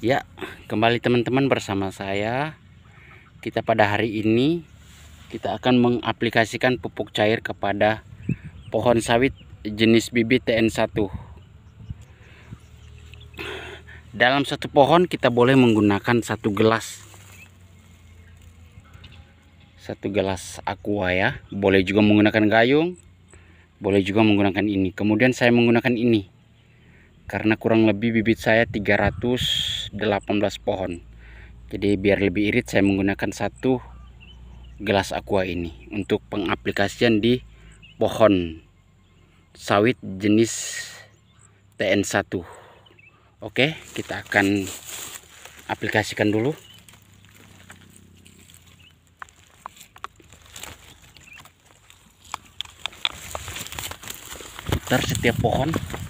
Ya, kembali teman-teman bersama saya. Kita pada hari ini kita akan mengaplikasikan pupuk cair kepada pohon sawit jenis bibit TN1. Dalam satu pohon kita boleh menggunakan satu gelas. Satu gelas aqua ya. Boleh juga menggunakan gayung. Boleh juga menggunakan ini. Kemudian saya menggunakan ini. Karena kurang lebih bibit saya 300 18 pohon jadi biar lebih irit saya menggunakan satu gelas aqua ini untuk pengaplikasian di pohon sawit jenis TN1 oke kita akan aplikasikan dulu setiap pohon